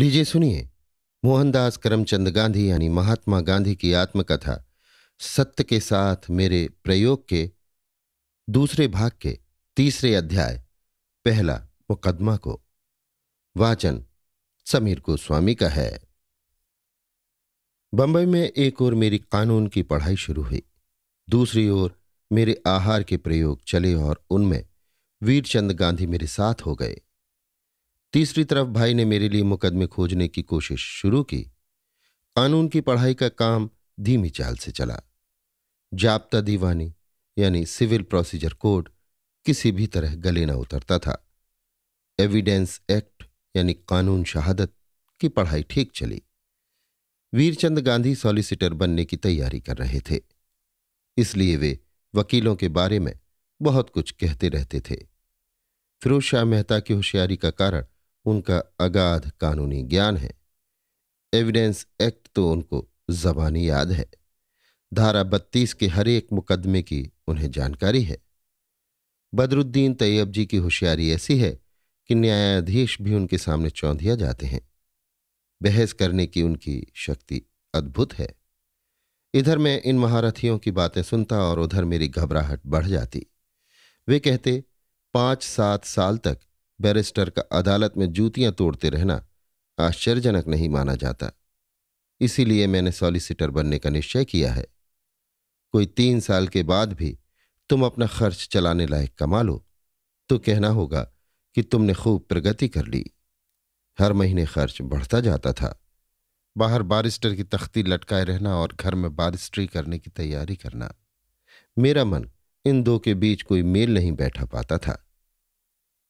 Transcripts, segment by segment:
लीजिए सुनिए मोहनदास करमचंद गांधी यानी महात्मा गांधी की आत्मकथा सत्य के साथ मेरे प्रयोग के दूसरे भाग के तीसरे अध्याय पहला मुकदमा को वाचन समीर गोस्वामी का है बंबई में एक ओर मेरी कानून की पढ़ाई शुरू हुई दूसरी ओर मेरे आहार के प्रयोग चले और उनमें वीरचंद गांधी मेरे साथ हो गए तीसरी तरफ भाई ने मेरे लिए मुकदमे खोजने की कोशिश शुरू की कानून की पढ़ाई का काम धीमी चाल से चला जाप्ता दीवानी यानी सिविल प्रोसीजर कोड किसी भी तरह गले न उतरता था एविडेंस एक्ट यानी कानून शहादत की पढ़ाई ठीक चली वीरचंद गांधी सॉलिसिटर बनने की तैयारी कर रहे थे इसलिए वे वकीलों के बारे में बहुत कुछ कहते रहते थे फिरोज शाह मेहता की होशियारी का कारण उनका अगाध कानूनी ज्ञान है एविडेंस एक्ट तो उनको जबानी याद है धारा बत्तीस के हर एक मुकदमे की उन्हें जानकारी है बदरुद्दीन तैयब जी की होशियारी ऐसी है कि न्यायाधीश भी उनके सामने चौंधिया जाते हैं बहस करने की उनकी शक्ति अद्भुत है इधर मैं इन महारथियों की बातें सुनता और उधर मेरी घबराहट बढ़ जाती वे कहते पांच सात साल तक बैरिस्टर का अदालत में जूतियां तोड़ते रहना आश्चर्यजनक नहीं माना जाता इसीलिए मैंने सॉलिसिटर बनने का निश्चय किया है कोई तीन साल के बाद भी तुम अपना खर्च चलाने लायक कमा लो तो कहना होगा कि तुमने खूब प्रगति कर ली हर महीने खर्च बढ़ता जाता था बाहर बारिस्टर की तख्ती लटकाए रहना और घर में बारिस्ट्री करने की तैयारी करना मेरा मन इन दो के बीच कोई मेल नहीं बैठा पाता था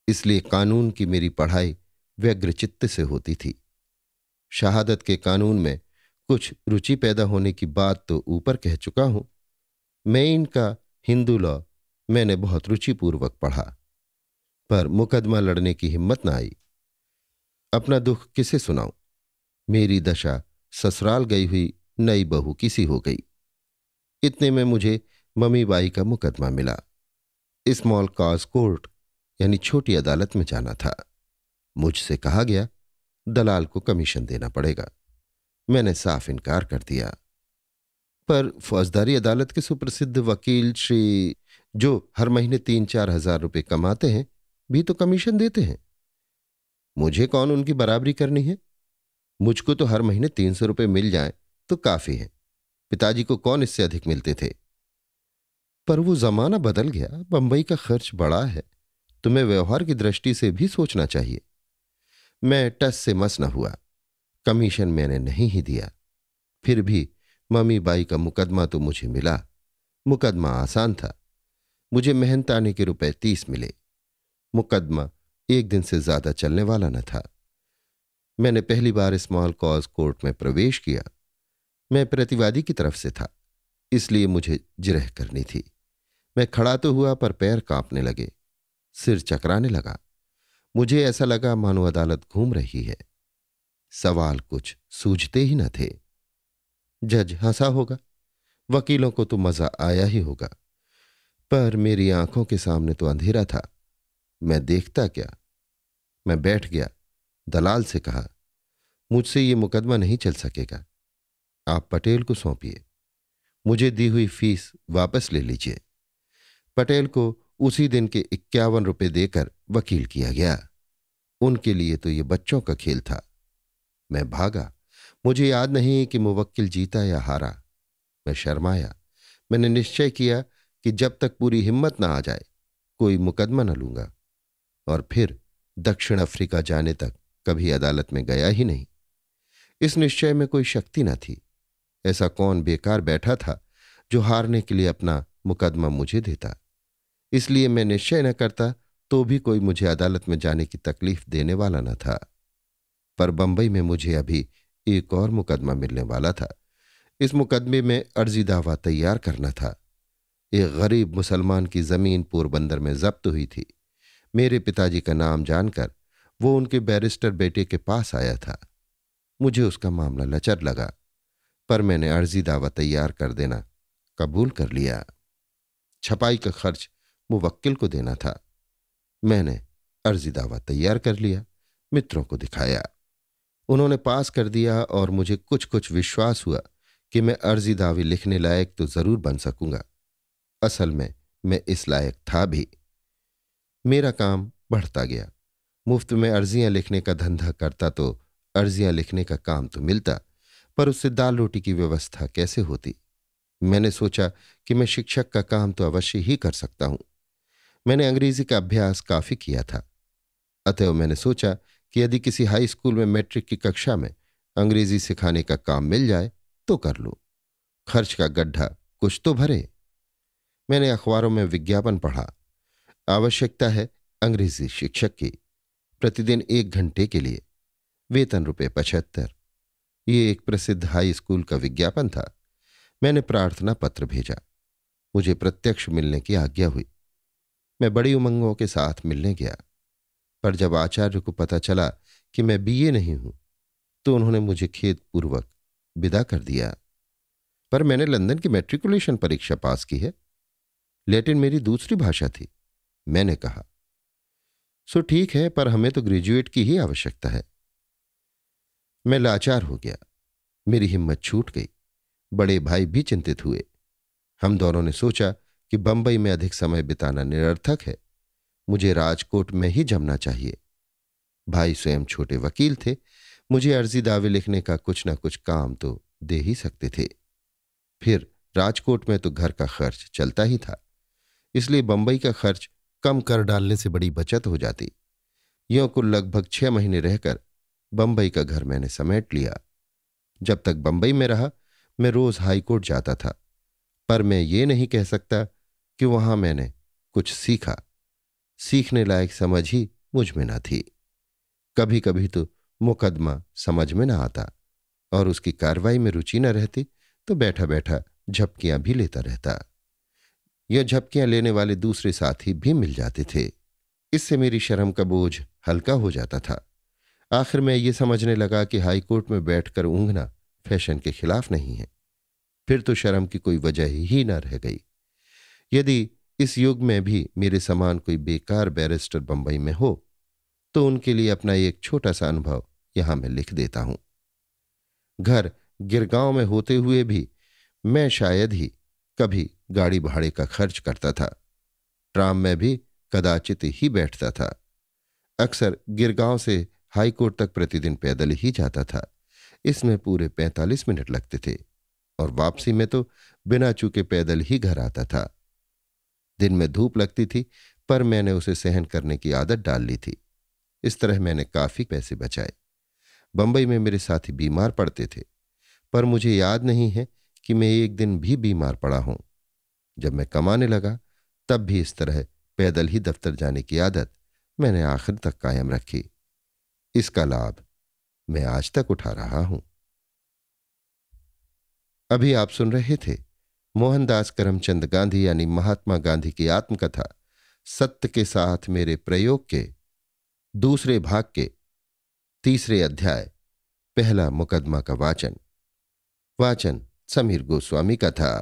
इसलिए कानून की मेरी पढ़ाई व्यग्रचित्त से होती थी शहादत के कानून में कुछ रुचि पैदा होने की बात तो ऊपर कह चुका हूं मैं इनका हिंदू लॉ मैंने बहुत रुचिपूर्वक पढ़ा पर मुकदमा लड़ने की हिम्मत ना आई अपना दुख किसे सुनाऊं मेरी दशा ससुराल गई हुई नई बहू किसी हो गई इतने में मुझे मम्मी बाई का मुकदमा मिला स्मॉल कॉज कोर्ट यानी छोटी अदालत में जाना था मुझसे कहा गया दलाल को कमीशन देना पड़ेगा मैंने साफ इनकार कर दिया पर फौजदारी अदालत के सुप्रसिद्ध वकील श्री जो हर महीने तीन चार हजार रुपये कमाते हैं भी तो कमीशन देते हैं मुझे कौन उनकी बराबरी करनी है मुझको तो हर महीने तीन सौ रुपये मिल जाए तो काफी है पिताजी को कौन इससे अधिक मिलते थे पर वो जमाना बदल गया बंबई का खर्च बड़ा है तुम्हें व्यवहार की दृष्टि से भी सोचना चाहिए मैं टस से मस न हुआ कमीशन मैंने नहीं ही दिया फिर भी मम्मी बाई का मुकदमा तो मुझे मिला मुकदमा आसान था मुझे मेहनताने के रुपए तीस मिले मुकदमा एक दिन से ज्यादा चलने वाला न था मैंने पहली बार स्मॉल कॉज कोर्ट में प्रवेश किया मैं प्रतिवादी की तरफ से था इसलिए मुझे जिरह करनी थी मैं खड़ा तो हुआ पर पैर कांपने लगे सिर चकराने लगा मुझे ऐसा लगा मानो अदालत घूम रही है सवाल कुछ सूझते ही न थे जज हंसा होगा वकीलों को तो मजा आया ही होगा पर मेरी आंखों के सामने तो अंधेरा था मैं देखता क्या मैं बैठ गया दलाल से कहा मुझसे ये मुकदमा नहीं चल सकेगा आप पटेल को सौंपिए मुझे दी हुई फीस वापस ले लीजिए पटेल को उसी दिन के इक्यावन रुपए देकर वकील किया गया उनके लिए तो ये बच्चों का खेल था मैं भागा मुझे याद नहीं कि मुवक्किल जीता या हारा मैं शर्माया मैंने निश्चय किया कि जब तक पूरी हिम्मत ना आ जाए कोई मुकदमा न लूंगा और फिर दक्षिण अफ्रीका जाने तक कभी अदालत में गया ही नहीं इस निश्चय में कोई शक्ति न थी ऐसा कौन बेकार बैठा था जो हारने के लिए अपना मुकदमा मुझे देता इसलिए मैं निश्चय न करता तो भी कोई मुझे अदालत में जाने की तकलीफ देने वाला न था पर बंबई में मुझे अभी एक और मुकदमा मिलने वाला था इस मुकदमे में अर्जी दावा तैयार करना था एक गरीब मुसलमान की जमीन पोरबंदर में जब्त हुई थी मेरे पिताजी का नाम जानकर वो उनके बैरिस्टर बेटे के पास आया था मुझे उसका मामला लचर लगा पर मैंने अर्जी दावा तैयार कर देना कबूल कर लिया छपाई का खर्च मुवक्किल को देना था मैंने अर्जी दावा तैयार कर लिया मित्रों को दिखाया उन्होंने पास कर दिया और मुझे कुछ कुछ विश्वास हुआ कि मैं अर्जी दावे लिखने लायक तो जरूर बन सकूंगा असल में मैं इस लायक था भी मेरा काम बढ़ता गया मुफ्त में अर्जियां लिखने का धंधा करता तो अर्जियां लिखने का काम तो मिलता पर उससे दाल रोटी की व्यवस्था कैसे होती मैंने सोचा कि मैं शिक्षक का काम तो अवश्य ही कर सकता हूं मैंने अंग्रेजी का अभ्यास काफी किया था अतएव मैंने सोचा कि यदि किसी हाई स्कूल में मैट्रिक की कक्षा में अंग्रेजी सिखाने का काम मिल जाए तो कर लो खर्च का गड्ढा कुछ तो भरे मैंने अखबारों में विज्ञापन पढ़ा आवश्यकता है अंग्रेजी शिक्षक की प्रतिदिन एक घंटे के लिए वेतन रुपये पचहत्तर ये एक प्रसिद्ध हाई स्कूल का विज्ञापन था मैंने प्रार्थना पत्र भेजा मुझे प्रत्यक्ष मिलने की आज्ञा हुई मैं बड़ी उमंगों के साथ मिलने गया पर जब आचार्य को पता चला कि मैं बीए नहीं हूं तो उन्होंने मुझे खेद पूर्वक विदा कर दिया पर मैंने लंदन की मैट्रिकुलेशन परीक्षा पास की है लैटिन मेरी दूसरी भाषा थी मैंने कहा सो ठीक है पर हमें तो ग्रेजुएट की ही आवश्यकता है मैं लाचार हो गया मेरी हिम्मत छूट गई बड़े भाई भी चिंतित हुए हम दोनों ने सोचा कि बंबई में अधिक समय बिताना निरर्थक है मुझे राजकोट में ही जमना चाहिए भाई स्वयं छोटे वकील थे मुझे अर्जी दावे लिखने का कुछ ना कुछ काम तो दे ही सकते थे फिर राजकोट में तो घर का खर्च चलता ही था इसलिए बंबई का खर्च कम कर डालने से बड़ी बचत हो जाती यों को लगभग छह महीने रहकर बंबई का घर मैंने समेट लिया जब तक बंबई में रहा मैं रोज हाईकोर्ट जाता था पर मैं ये नहीं कह सकता कि वहां मैंने कुछ सीखा सीखने लायक समझ ही मुझ में न थी कभी कभी तो मुकदमा समझ में ना आता और उसकी कार्रवाई में रुचि न रहती तो बैठा बैठा झपकियां भी लेता रहता यह झपकियां लेने वाले दूसरे साथी भी मिल जाते थे इससे मेरी शर्म का बोझ हल्का हो जाता था आखिर मैं ये समझने लगा कि हाईकोर्ट में बैठकर ऊंघना फैशन के खिलाफ नहीं है फिर तो शर्म की कोई वजह ही ना रह गई यदि इस युग में भी मेरे समान कोई बेकार बैरिस्टर बंबई में हो तो उनके लिए अपना एक छोटा सा अनुभव यहां मैं लिख देता हूं घर गिरगांव में होते हुए भी मैं शायद ही कभी गाड़ी भाड़े का खर्च करता था ट्राम में भी कदाचित ही बैठता था अक्सर गिरगांव से हाईकोर्ट तक प्रतिदिन पैदल ही जाता था इसमें पूरे पैंतालीस मिनट लगते थे और वापसी में तो बिना चूके पैदल ही घर आता था दिन में धूप लगती थी पर मैंने उसे सहन करने की आदत डाल ली थी इस तरह मैंने काफी पैसे बचाए बंबई में मेरे साथी बीमार पड़ते थे पर मुझे याद नहीं है कि मैं एक दिन भी बीमार पड़ा हूं जब मैं कमाने लगा तब भी इस तरह पैदल ही दफ्तर जाने की आदत मैंने आखिर तक कायम रखी इसका लाभ मैं आज तक उठा रहा हूं अभी आप सुन रहे थे मोहनदास करमचंद गांधी यानी महात्मा गांधी की आत्मकथा सत्य के साथ मेरे प्रयोग के दूसरे भाग के तीसरे अध्याय पहला मुकदमा का वाचन वाचन समीर गोस्वामी का था